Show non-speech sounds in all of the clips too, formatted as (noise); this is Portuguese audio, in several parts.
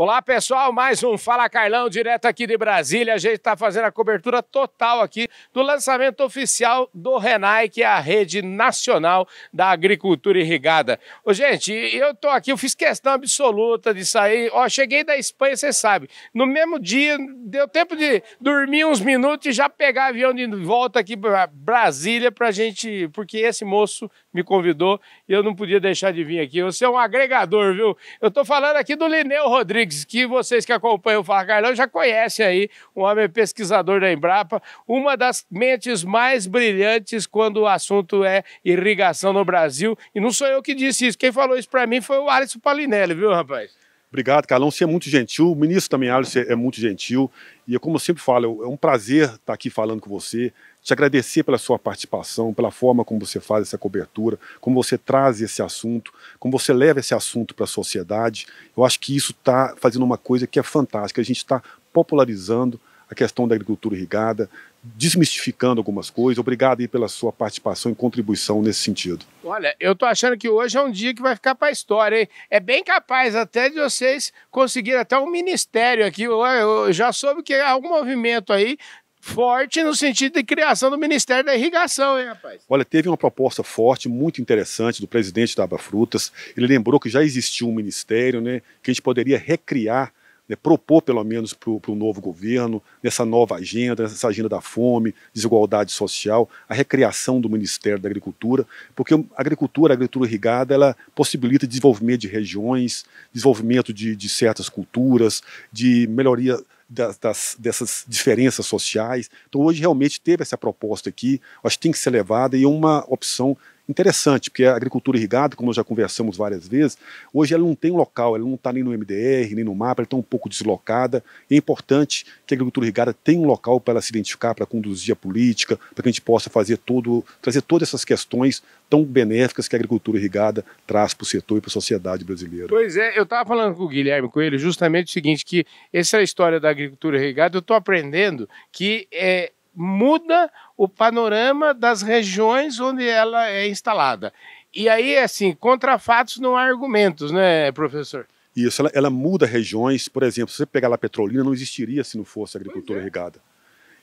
Olá, pessoal. Mais um Fala Carlão, direto aqui de Brasília. A gente está fazendo a cobertura total aqui do lançamento oficial do RENAI, que é a Rede Nacional da Agricultura Irrigada. Ô, gente, eu tô aqui, eu fiz questão absoluta de sair. Ó, cheguei da Espanha, você sabe. No mesmo dia, deu tempo de dormir uns minutos e já pegar avião de volta aqui para Brasília a gente. Porque esse moço me convidou e eu não podia deixar de vir aqui. Você é um agregador, viu? Eu tô falando aqui do Lineu Rodrigues que vocês que acompanham o Fargalhão já conhecem aí, um homem pesquisador da Embrapa, uma das mentes mais brilhantes quando o assunto é irrigação no Brasil. E não sou eu que disse isso, quem falou isso para mim foi o Alisson Palinelli, viu, rapaz? Obrigado, Carlão. Você é muito gentil. O ministro também, Alisson, é muito gentil. E como eu sempre falo, é um prazer estar aqui falando com você te agradecer pela sua participação, pela forma como você faz essa cobertura, como você traz esse assunto, como você leva esse assunto para a sociedade. Eu acho que isso está fazendo uma coisa que é fantástica. A gente está popularizando a questão da agricultura irrigada, desmistificando algumas coisas. Obrigado aí pela sua participação e contribuição nesse sentido. Olha, eu estou achando que hoje é um dia que vai ficar para a história, hein? É bem capaz até de vocês conseguirem até um ministério aqui. Eu, já soube que há um movimento aí forte no sentido de criação do Ministério da Irrigação, hein, rapaz? Olha, teve uma proposta forte, muito interessante, do presidente da Abafrutas. Ele lembrou que já existia um ministério, né, que a gente poderia recriar, né, propor pelo menos para o novo governo, nessa nova agenda, nessa agenda da fome, desigualdade social, a recriação do Ministério da Agricultura, porque a agricultura, a agricultura irrigada, ela possibilita desenvolvimento de regiões, desenvolvimento de, de certas culturas, de melhoria das, das, dessas diferenças sociais. Então, hoje realmente teve essa proposta aqui, acho que tem que ser levada e é uma opção interessante, porque a agricultura irrigada, como nós já conversamos várias vezes, hoje ela não tem local, ela não está nem no MDR, nem no mapa, ela está um pouco deslocada. é importante que a agricultura irrigada tenha um local para ela se identificar, para conduzir a política, para que a gente possa fazer todo, trazer todas essas questões tão benéficas que a agricultura irrigada traz para o setor e para a sociedade brasileira. Pois é, eu estava falando com o Guilherme Coelho justamente o seguinte, que essa história da agricultura irrigada, eu estou aprendendo que é, muda o panorama das regiões onde ela é instalada. E aí, assim, contra fatos não há argumentos, né, professor? Isso, ela, ela muda regiões. Por exemplo, se você pegar lá petrolina, não existiria se não fosse agricultura é. irrigada.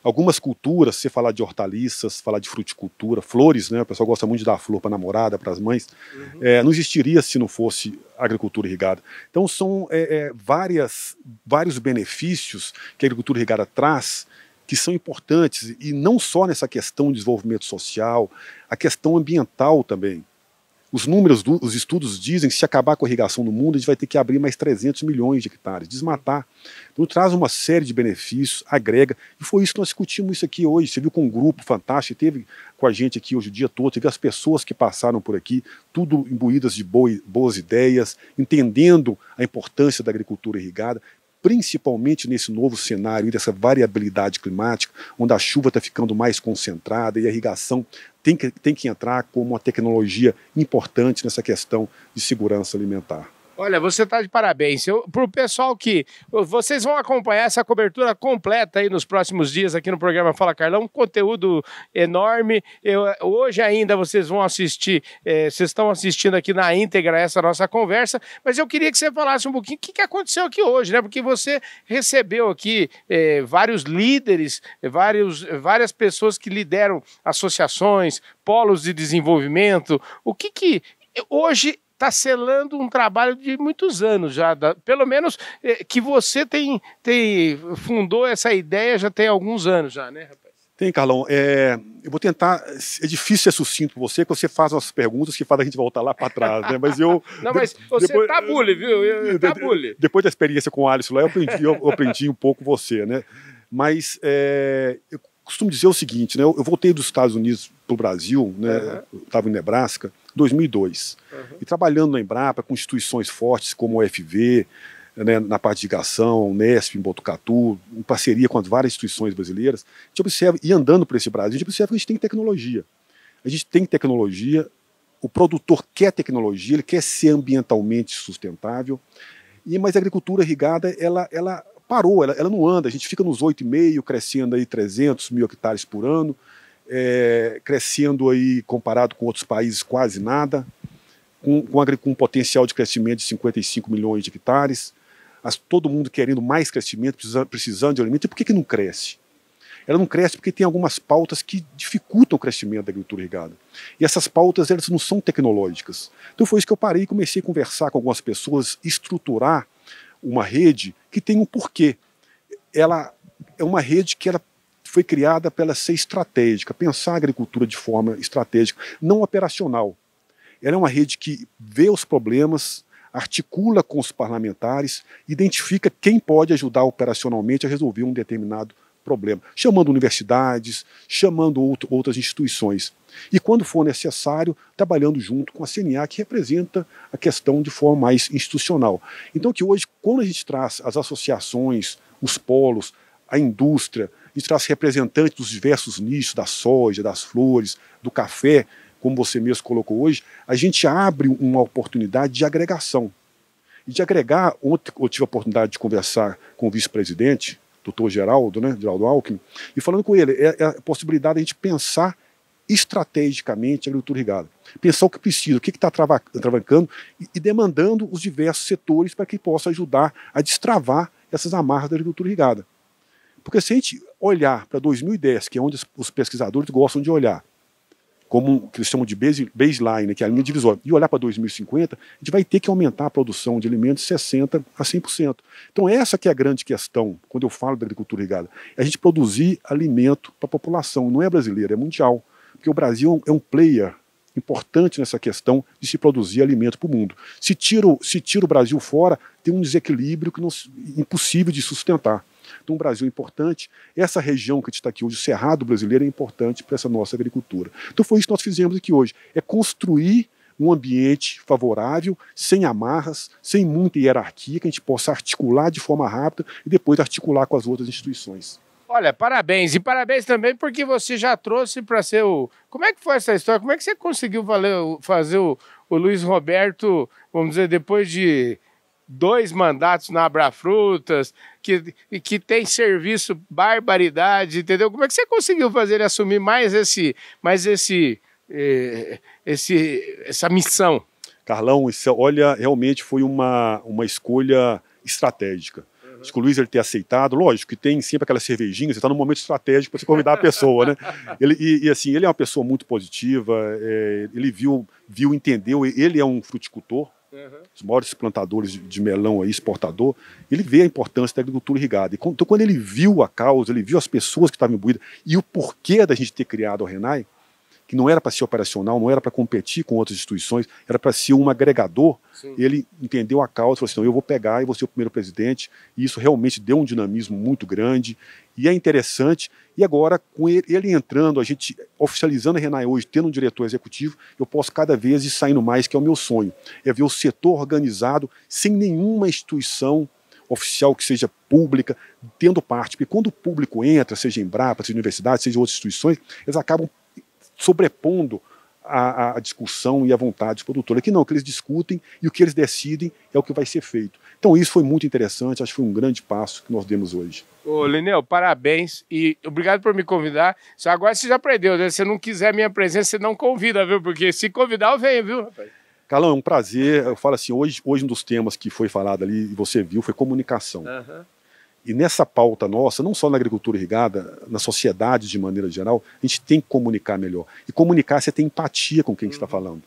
Algumas culturas, se falar de hortaliças, falar de fruticultura, flores, né? O pessoal gosta muito de dar flor para namorada, para as mães. Uhum. É, não existiria se não fosse agricultura irrigada. Então são é, é, várias, vários benefícios que a agricultura irrigada traz que são importantes, e não só nessa questão de desenvolvimento social, a questão ambiental também. Os números, do, os estudos dizem que se acabar com a irrigação no mundo, a gente vai ter que abrir mais 300 milhões de hectares, desmatar. Então traz uma série de benefícios, agrega, e foi isso que nós discutimos isso aqui hoje. Você viu com um grupo fantástico, teve com a gente aqui hoje o dia todo, teve as pessoas que passaram por aqui, tudo imbuídas de boas ideias, entendendo a importância da agricultura irrigada principalmente nesse novo cenário e dessa variabilidade climática, onde a chuva está ficando mais concentrada e a irrigação tem que, tem que entrar como uma tecnologia importante nessa questão de segurança alimentar. Olha, você está de parabéns. Para o pessoal que. Vocês vão acompanhar essa cobertura completa aí nos próximos dias aqui no programa Fala Carlão. Conteúdo enorme. Eu, hoje ainda vocês vão assistir, é, vocês estão assistindo aqui na íntegra essa nossa conversa, mas eu queria que você falasse um pouquinho o que, que aconteceu aqui hoje, né? Porque você recebeu aqui é, vários líderes, vários, várias pessoas que lideram associações, polos de desenvolvimento. O que, que hoje está selando um trabalho de muitos anos já, da, pelo menos é, que você tem, tem fundou essa ideia já tem alguns anos já, né, rapaz? Tem, Carlão. É, eu vou tentar. É difícil ser sucinto para você, porque você faz umas perguntas que faz a gente voltar lá para trás, né? Mas eu. (laughs) Não, mas você depois, tá bully, viu? tá bully. Depois da experiência com o Alisson lá, eu aprendi, eu aprendi um pouco você, né? Mas é, eu costumo dizer o seguinte, né? Eu, voltei dos Estados Unidos para o Brasil, né? Uhum. Estava em Nebraska, 2002, uhum. e trabalhando na Embrapa com instituições fortes como o FV, né, na parte de irrigação, Nesp, em Botucatu, em parceria com as várias instituições brasileiras, a gente observa, e andando por esse Brasil, a gente observa que a gente tem tecnologia. A gente tem tecnologia, o produtor quer tecnologia, ele quer ser ambientalmente sustentável, e mas a agricultura irrigada, ela, ela parou, ela, ela não anda, a gente fica nos 8,5, crescendo aí 300 mil hectares por ano, é, crescendo aí, comparado com outros países, quase nada, com, com, com um potencial de crescimento de 55 milhões de hectares, as, todo mundo querendo mais crescimento, precisando de alimento, e por que, que não cresce? Ela não cresce porque tem algumas pautas que dificultam o crescimento da agricultura irrigada. E essas pautas, elas não são tecnológicas. Então foi isso que eu parei e comecei a conversar com algumas pessoas, estruturar uma rede que tem um porquê. Ela é uma rede que ela foi criada para ela ser estratégica, pensar a agricultura de forma estratégica, não operacional. Ela é uma rede que vê os problemas, articula com os parlamentares, identifica quem pode ajudar operacionalmente a resolver um determinado problema, chamando universidades, chamando outro, outras instituições. E quando for necessário, trabalhando junto com a CNA, que representa a questão de forma mais institucional. Então, que hoje, quando a gente traz as associações, os polos, a indústria, e traz representantes dos diversos nichos, da soja, das flores, do café, como você mesmo colocou hoje, a gente abre uma oportunidade de agregação. E de agregar, ontem eu tive a oportunidade de conversar com o vice-presidente, doutor Geraldo, né, Geraldo Alckmin, e falando com ele, é, é a possibilidade de a gente pensar estrategicamente a agricultura irrigada. Pensar o que precisa, o que está travancando e, e, demandando os diversos setores para que possa ajudar a destravar essas amarras da agricultura irrigada. Porque se a gente olhar para 2010, que é onde os pesquisadores gostam de olhar, como que eles chamam de base, baseline, né, que é a linha divisória, e olhar para 2050, a gente vai ter que aumentar a produção de alimentos de 60% a 100%. Então essa que é a grande questão, quando eu falo da agricultura irrigada, é a gente produzir alimento para a população, não é brasileira, é mundial, porque o Brasil é um player importante nessa questão de se produzir alimento para o mundo. Se tira, se tira o Brasil fora, tem um desequilíbrio que não, impossível de sustentar. Então, um Brasil importante. Essa região que a gente está aqui hoje, o Cerrado brasileiro, é importante para essa nossa agricultura. Então, foi isso que nós fizemos aqui hoje: é construir um ambiente favorável, sem amarras, sem muita hierarquia, que a gente possa articular de forma rápida e depois articular com as outras instituições. Olha, parabéns. E parabéns também porque você já trouxe para ser o. Como é que foi essa história? Como é que você conseguiu fazer o, o Luiz Roberto, vamos dizer, depois de dois mandatos na Abrafrutas, que, que tem serviço barbaridade, entendeu? Como é que você conseguiu fazer ele assumir mais esse, mais esse, eh, esse, essa missão? Carlão, isso, olha, realmente foi uma, uma escolha estratégica. Acho que o Luiz ele ter aceitado, lógico que tem sempre aquela cervejinha, você está num momento estratégico para você convidar a pessoa, né? (laughs) Ele, e, e, assim, ele é uma pessoa muito positiva, é, ele viu, viu, entendeu, ele é um fruticultor, uhum. os maiores plantadores de, de, melão aí, exportador, ele vê a importância da agricultura irrigada. Quando, então, quando ele viu a causa, ele viu as pessoas que estavam imbuídas e o porquê da gente ter criado o Renai, que não era para ser operacional, não era para competir com outras instituições, era para ser um agregador. Sim. Ele entendeu a causa, falou assim: não, eu vou pegar e vou ser o primeiro presidente. E isso realmente deu um dinamismo muito grande e é interessante. E agora, com ele, ele entrando, a gente oficializando a Renai hoje, tendo um diretor executivo, eu posso cada vez ir saindo mais, que é o meu sonho. É ver o setor organizado sem nenhuma instituição oficial que seja pública, tendo parte. Porque quando o público entra, seja em Brapa, seja universidade, seja outras instituições, eles acabam sobrepondo a, a, discussão e a vontade produtora. Que não, que eles discutem e o que eles decidem é o que vai ser feito. Então isso foi muito interessante, acho que foi um grande passo que nós demos hoje. Ô, Lineu, parabéns e obrigado por me convidar. Só agora você já aprendeu, né? Se não quiser minha presença, você não convida, viu? Porque se convidar, eu venho, viu? Calão, é um prazer. Eu falo assim, hoje, hoje um dos temas que foi falado ali, e você viu, foi comunicação. Uhum. E nessa pauta nossa, não só na agricultura irrigada, na sociedade de maneira geral, a gente tem que comunicar melhor. E comunicar, você tem empatia com quem uhum. está falando.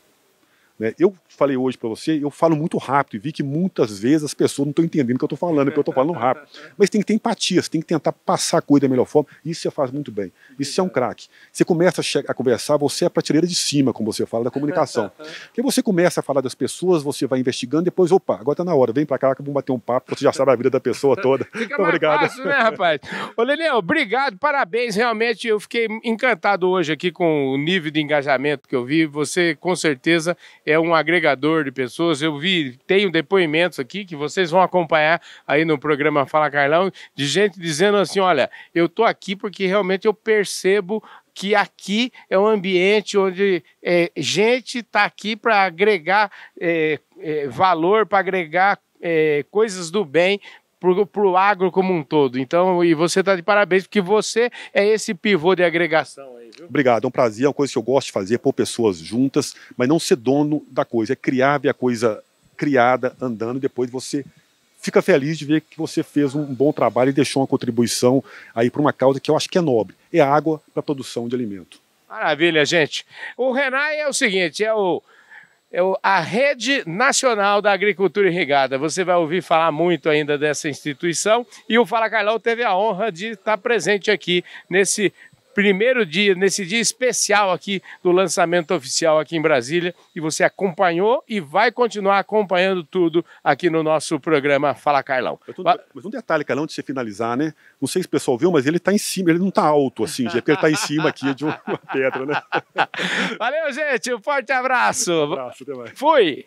Né? Eu falei hoje para você, eu falo muito rápido e vi que muitas vezes as pessoas não estão entendendo o que eu estou falando, porque eu estou falando rápido. Mas tem que ter empatia, você tem que tentar passar a coisa da melhor forma. Isso você faz muito bem. Isso é um craque. Você começa a, a conversar, você é a prateleira de cima, como você fala, da comunicação. (laughs) Porque você começa a falar das pessoas, você vai investigando, depois, opa, agora está na hora, vem para cá que vamos bater um papo, você já sabe a vida da pessoa (laughs) toda. Fica obrigado. Fácil, né, rapaz? Ô, Lelião, obrigado, parabéns. Realmente, eu fiquei encantado hoje aqui com o nível de engajamento que eu vi. Você, com certeza, é um agregador de pessoas. Eu vi, tenho depoimentos aqui que vocês vão acompanhar aí no programa Fala Carlão, de gente dizendo assim: olha, eu estou aqui porque realmente eu percebo que aqui é um ambiente onde é, gente está aqui para agregar é, é, valor, para agregar é, coisas do bem para o agro como um todo. Então, e você está de parabéns, porque você é esse pivô de agregação aí, Obrigado, é um prazer, é uma coisa que eu gosto de fazer pôr pessoas juntas, mas não ser dono da coisa, é criar, ver a coisa criada, andando, e depois você fica feliz de ver que você fez um bom trabalho e deixou uma contribuição aí para uma causa que eu acho que é nobre, é água para produção de alimento. Maravilha, gente. O Renan é o seguinte, é o é a Rede Nacional da Agricultura Irrigada. Você vai ouvir falar muito ainda dessa instituição e o Fala Carlão teve a honra de estar presente aqui nesse primeiro dia, nesse dia especial aqui do lançamento oficial aqui em Brasília. E você acompanhou e vai continuar acompanhando tudo aqui no nosso programa Fala Carlão. Mas um, mas um detalhe, Carlão, antes de você finalizar, né? Não sei se o pessoal viu, mas ele está em cima, ele não está alto assim, já porque ele está em cima aqui de uma pedra, né? (laughs) Valeu, gente, um forte abraço. Um abraço, até mais. Fui!